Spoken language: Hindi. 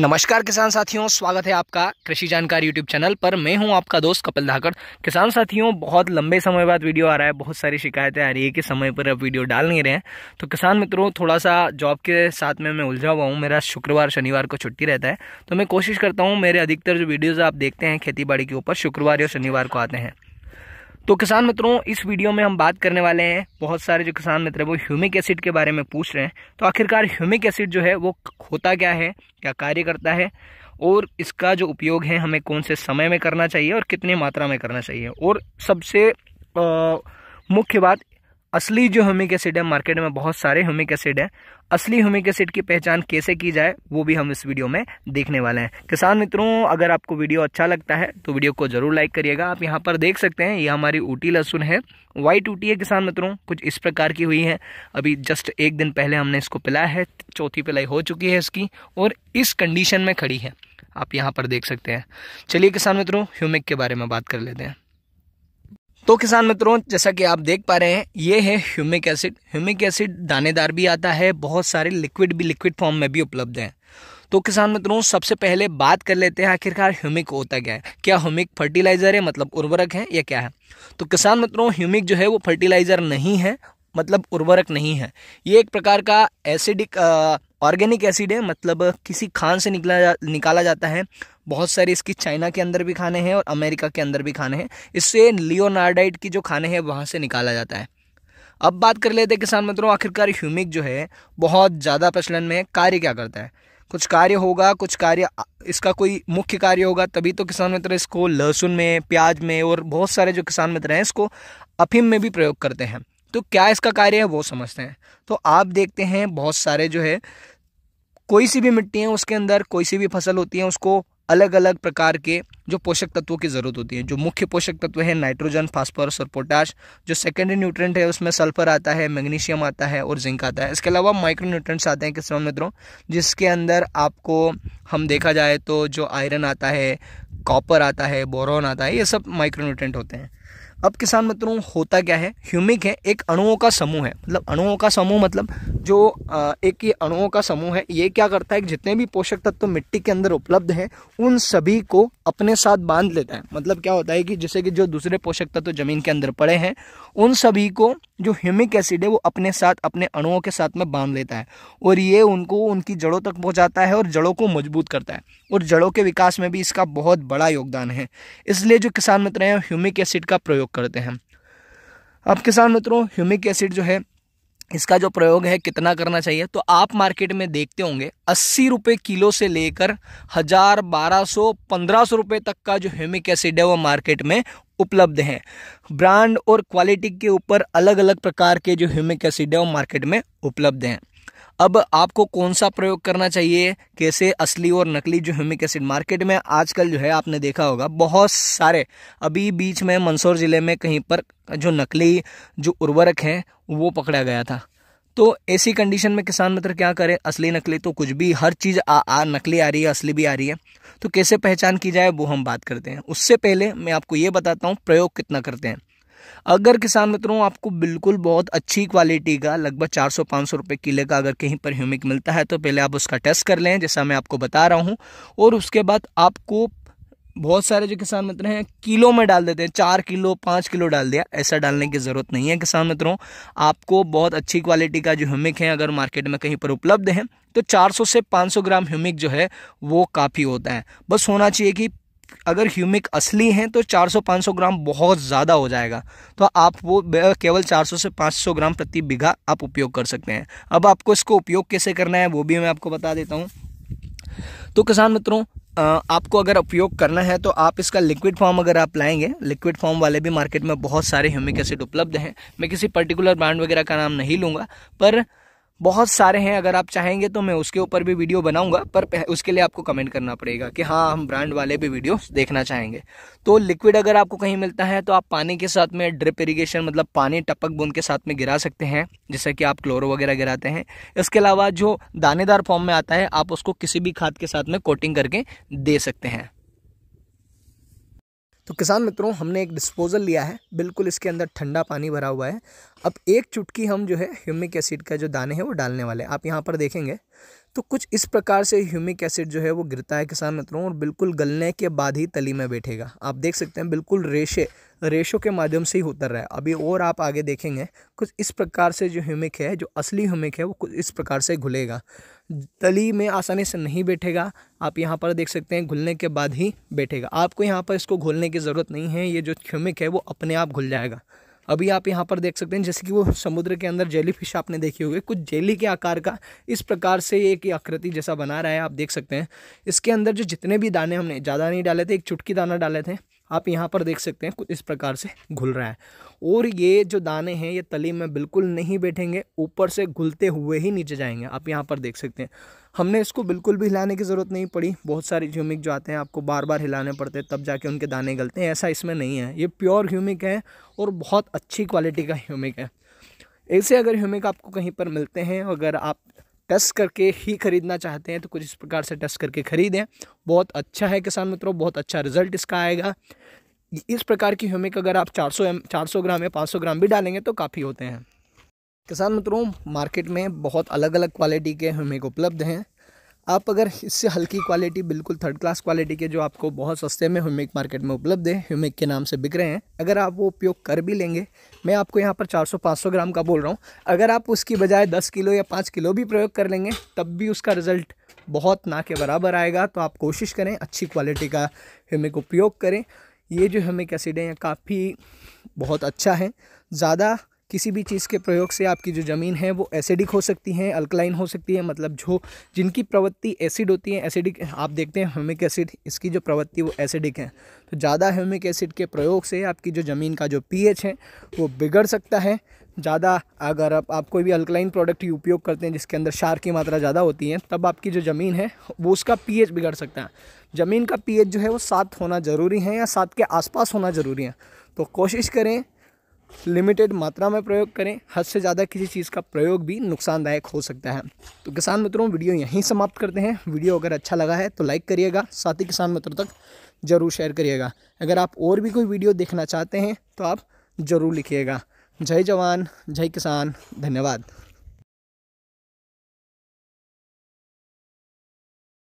नमस्कार किसान साथियों स्वागत है आपका कृषि जानकारी यूट्यूब चैनल पर मैं हूं आपका दोस्त कपिल धाकड़ किसान साथियों बहुत लंबे समय बाद वीडियो आ रहा है बहुत सारी शिकायतें आ रही है कि समय पर अब वीडियो डाल नहीं रहे हैं तो किसान मित्रों थोड़ा सा जॉब के साथ में मैं उलझा हुआ हूँ मेरा शुक्रवार शनिवार को छुट्टी रहता है तो मैं कोशिश करता हूँ मेरे अधिकतर जो वीडियोज़ आप देखते हैं खेती बाड़ी के ऊपर शुक्रवार या शनिवार को आते हैं तो किसान मित्रों इस वीडियो में हम बात करने वाले हैं बहुत सारे जो किसान मित्र हैं वो ह्यूमिक एसिड के बारे में पूछ रहे हैं तो आखिरकार ह्यूमिक एसिड जो है वो होता क्या है क्या कार्य करता है और इसका जो उपयोग है हमें कौन से समय में करना चाहिए और कितनी मात्रा में करना चाहिए और सबसे मुख्य बात असली जो ह्यूमिक एसिड है मार्केट में बहुत सारे ह्यूमिक एसिड हैं असली ह्यूमिक एसिड की पहचान कैसे की जाए वो भी हम इस वीडियो में देखने वाले हैं किसान मित्रों अगर आपको वीडियो अच्छा लगता है तो वीडियो को जरूर लाइक करिएगा आप यहाँ पर देख सकते हैं ये हमारी ऊटी लहसुन है व्हाइट ऊटी है किसान मित्रों कुछ इस प्रकार की हुई है अभी जस्ट एक दिन पहले हमने इसको पिलाया है चौथी पिलाई हो चुकी है इसकी और इस कंडीशन में खड़ी है आप यहाँ पर देख सकते हैं चलिए किसान मित्रों ह्यूमिक के बारे में बात कर लेते हैं तो किसान मित्रों जैसा कि आप देख पा रहे हैं ये है ह्यूमिक एसिड ह्यूमिक एसिड दानेदार भी आता है बहुत सारे लिक्विड भी लिक्विड फॉर्म में भी उपलब्ध हैं तो किसान मित्रों सबसे पहले बात कर लेते हैं आखिरकार ह्यूमिक होता क्या है क्या ह्यूमिक फर्टिलाइज़र है मतलब उर्वरक है या क्या है तो किसान मित्रों ह्यूमिक जो है वो फर्टिलाइज़र नहीं है मतलब उर्वरक नहीं है ये एक प्रकार का एसिडिक ऑर्गेनिक एसिड है मतलब किसी खान से निकला जा, निकाला जाता है बहुत सारे इसकी चाइना के अंदर भी खाने हैं और अमेरिका के अंदर भी खाने हैं इससे लियोनार्डाइट की जो खाने हैं वहाँ से निकाला जाता है अब बात कर लेते हैं किसान मित्रों आखिरकार ह्यूमिक जो है बहुत ज़्यादा प्रचलन में है कार्य क्या करता है कुछ कार्य होगा कुछ कार्य इसका कोई मुख्य कार्य होगा तभी तो किसान मित्र इसको लहसुन में प्याज में और बहुत सारे जो किसान मित्र हैं इसको अफीम में भी प्रयोग करते हैं तो क्या इसका कार्य है वो समझते हैं तो आप देखते हैं बहुत सारे जो है कोई सी भी मिट्टी है उसके अंदर कोई सी भी फसल होती है उसको अलग अलग प्रकार के जो पोषक तत्वों की ज़रूरत होती है जो मुख्य पोषक तत्व है नाइट्रोजन फास्फोरस और पोटाश जो सेकेंडरी न्यूट्रेंट है उसमें सल्फर आता है मैग्नीशियम आता है और जिंक आता है इसके अलावा माइक्रो न्यूट्रेंट्स आते हैं किस मित्रों जिसके अंदर आपको हम देखा जाए तो जो आयरन आता है कॉपर आता है बोरॉन आता है ये सब माइक्रो न्यूट्रेंट होते हैं अब किसान मित्रों होता क्या है ह्यूमिक है एक अणुओं का समूह है मतलब अणुओं का समूह मतलब जो एक ये अणुओं का समूह है ये क्या करता है जितने भी पोषक तत्व तो मिट्टी के अंदर उपलब्ध हैं उन सभी को अपने साथ बांध लेता है मतलब क्या होता है कि जैसे कि जो दूसरे पोषक तत्व तो जमीन के अंदर पड़े हैं उन सभी को जो ह्यूमिक एसिड है वो अपने साथ अपने अणुओं के साथ में बांध लेता है और ये उनको उनकी जड़ों तक पहुँचाता है और जड़ों को मजबूत करता है और जड़ों के विकास में भी इसका बहुत बड़ा योगदान है इसलिए जो किसान मित्र हैं ह्यूमिक एसिड का प्रयोग करते हैं अब किसान मित्रों ह्यूमिक एसिड जो है इसका जो प्रयोग है कितना करना चाहिए तो आप मार्केट में देखते होंगे अस्सी रुपये किलो से लेकर हज़ार बारह सौ पंद्रह सौ रुपये तक का जो ह्यूमिक एसिड है वो मार्केट में उपलब्ध हैं ब्रांड और क्वालिटी के ऊपर अलग अलग प्रकार के जो ह्यूमिक एसिड है वो मार्केट में उपलब्ध हैं अब आपको कौन सा प्रयोग करना चाहिए कैसे असली और नकली जो ह्यूमिक एसिड मार्केट में आजकल जो है आपने देखा होगा बहुत सारे अभी बीच में मंदसौर ज़िले में कहीं पर जो नकली जो उर्वरक हैं वो पकड़ा गया था तो ऐसी कंडीशन में किसान मित्र क्या करें असली नकली तो कुछ भी हर चीज़ आ, आ नकली आ रही है असली भी आ रही है तो कैसे पहचान की जाए वो हम बात करते हैं उससे पहले मैं आपको ये बताता हूँ प्रयोग कितना करते हैं अगर किसान मित्रों आपको बिल्कुल बहुत अच्छी क्वालिटी का लगभग 400-500 रुपए किले का अगर कहीं पर ह्यूमिक मिलता है तो पहले आप उसका टेस्ट कर लें जैसा मैं आपको बता रहा हूँ और उसके बाद आपको बहुत सारे जो किसान मित्र हैं किलो में डाल देते हैं चार किलो पाँच किलो डाल दिया ऐसा डालने की ज़रूरत नहीं है किसान मित्रों आपको बहुत अच्छी क्वालिटी का जो ह्यूमिक है अगर मार्केट में कहीं पर उपलब्ध है तो 400 से 500 ग्राम ह्यूमिक जो है वो काफ़ी होता है बस होना चाहिए कि अगर ह्यूमिक असली हैं तो 400-500 ग्राम बहुत ज़्यादा हो जाएगा तो आप वो केवल 400 से 500 ग्राम प्रति बीघा आप उपयोग कर सकते हैं अब आपको इसको उपयोग कैसे करना है वो भी मैं आपको बता देता हूँ तो किसान मित्रों आपको अगर उपयोग करना है तो आप इसका लिक्विड फॉर्म अगर आप लाएंगे लिक्विड फॉर्म वाले भी मार्केट में बहुत सारे ह्यूमिक एसिड उपलब्ध हैं मैं किसी पर्टिकुलर ब्रांड वगैरह का नाम नहीं लूँगा पर बहुत सारे हैं अगर आप चाहेंगे तो मैं उसके ऊपर भी वीडियो बनाऊंगा पर उसके लिए आपको कमेंट करना पड़ेगा कि हाँ हम ब्रांड वाले भी वीडियो देखना चाहेंगे तो लिक्विड अगर आपको कहीं मिलता है तो आप पानी के साथ में ड्रिप इरीगेशन मतलब पानी टपक बूंद के साथ में गिरा सकते हैं जैसे कि आप क्लोरो वगैरह गिराते हैं इसके अलावा जो दानेदार फॉर्म में आता है आप उसको किसी भी खाद के साथ में कोटिंग करके दे सकते हैं तो किसान मित्रों हमने एक डिस्पोजल लिया है बिल्कुल इसके अंदर ठंडा पानी भरा हुआ है अब एक चुटकी हम जो है ह्यूमिक एसिड का जो दाने हैं वो डालने वाले हैं आप यहाँ पर देखेंगे तो कुछ इस प्रकार से ह्यूमिक एसिड जो है वो गिरता है किसान मित्रों और बिल्कुल गलने के बाद ही तली में बैठेगा आप देख सकते हैं बिल्कुल रेशे रेशो के माध्यम से ही उतर रहा है अभी और आप आगे देखेंगे कुछ इस प्रकार से जो ह्यूमिक है जो असली ह्यूमिक है वो कुछ इस प्रकार से घुलेगा तली में आसानी से नहीं बैठेगा आप यहाँ पर देख सकते हैं घुलने के बाद ही बैठेगा आपको यहाँ पर इसको घुलने की ज़रूरत नहीं है ये जो ह्यूमिक है वो अपने आप घुल जाएगा अभी आप यहाँ पर देख सकते हैं जैसे कि वो समुद्र के अंदर जेली फिश आपने देखी होगी कुछ जेली के आकार का इस प्रकार से एक आकृति जैसा बना रहा है आप देख सकते हैं इसके अंदर जो जितने भी दाने हमने ज़्यादा नहीं डाले थे एक चुटकी दाना डाले थे आप यहाँ पर देख सकते हैं कुछ इस प्रकार से घुल रहा है और ये जो दाने हैं ये तली में बिल्कुल नहीं बैठेंगे ऊपर से घुलते हुए ही नीचे जाएंगे आप यहाँ पर देख सकते हैं हमने इसको बिल्कुल भी हिलाने की ज़रूरत नहीं पड़ी बहुत सारे ह्यूमिक जो आते हैं आपको बार बार हिलाने पड़ते हैं तब जाके उनके दाने गलते हैं ऐसा इसमें नहीं है ये प्योर ह्यूमिक है और बहुत अच्छी क्वालिटी का ह्यूमिक है ऐसे अगर ह्यूमिक आपको कहीं पर मिलते हैं अगर आप टेस्ट करके ही खरीदना चाहते हैं तो कुछ इस प्रकार से टेस्ट करके ख़रीदें बहुत अच्छा है किसान मित्रों बहुत अच्छा रिजल्ट इसका आएगा इस प्रकार की ह्यूमिक अगर आप 400 एम 400 ग्राम या 500 ग्राम भी डालेंगे तो काफ़ी होते हैं किसान मित्रों मार्केट में बहुत अलग अलग क्वालिटी के ह्यूमिक उपलब्ध हैं आप अगर इससे हल्की क्वालिटी बिल्कुल थर्ड क्लास क्वालिटी के जो आपको बहुत सस्ते में ह्यूमिक मार्केट में उपलब्ध है ह्यूमिक के नाम से बिक रहे हैं अगर आप वो उपयोग कर भी लेंगे मैं आपको यहाँ पर 400-500 ग्राम का बोल रहा हूँ अगर आप उसकी बजाय 10 किलो या 5 किलो भी प्रयोग कर लेंगे तब भी उसका रिज़ल्ट बहुत ना के बराबर आएगा तो आप कोशिश करें अच्छी क्वालिटी का ह्यूमिक उपयोग करें ये जो ह्यूमिक एसिड है काफ़ी बहुत अच्छा है ज़्यादा किसी भी चीज़ के प्रयोग से आपकी जो ज़मीन है वो एसिडिक हो सकती है अल्कलाइन हो सकती है मतलब जो जिनकी प्रवृत्ति एसिड होती है एसिडिक आप देखते हैं ह्यूमिक एसिड इसकी जो प्रवृत्ति वो एसिडिक है तो ज़्यादा ह्यूमिक एसिड के प्रयोग से आपकी जो ज़मीन का जो पी है वो बिगड़ सकता है ज़्यादा अगर आप, आप कोई भी अल्कलाइन प्रोडक्ट उपयोग करते हैं जिसके अंदर शार की मात्रा ज़्यादा होती है तब आपकी जो ज़मीन है वो उसका पी बिगड़ सकता है ज़मीन का पी जो है वो सात होना ज़रूरी है या सात के आसपास होना ज़रूरी है तो कोशिश करें लिमिटेड मात्रा में प्रयोग करें हद से ज़्यादा किसी चीज़ का प्रयोग भी नुकसानदायक हो सकता है तो किसान मित्रों वीडियो यहीं समाप्त करते हैं वीडियो अगर अच्छा लगा है तो लाइक करिएगा साथ ही किसान मित्रों तक ज़रूर शेयर करिएगा अगर आप और भी कोई वीडियो देखना चाहते हैं तो आप ज़रूर लिखिएगा जय जवान जय किसान धन्यवाद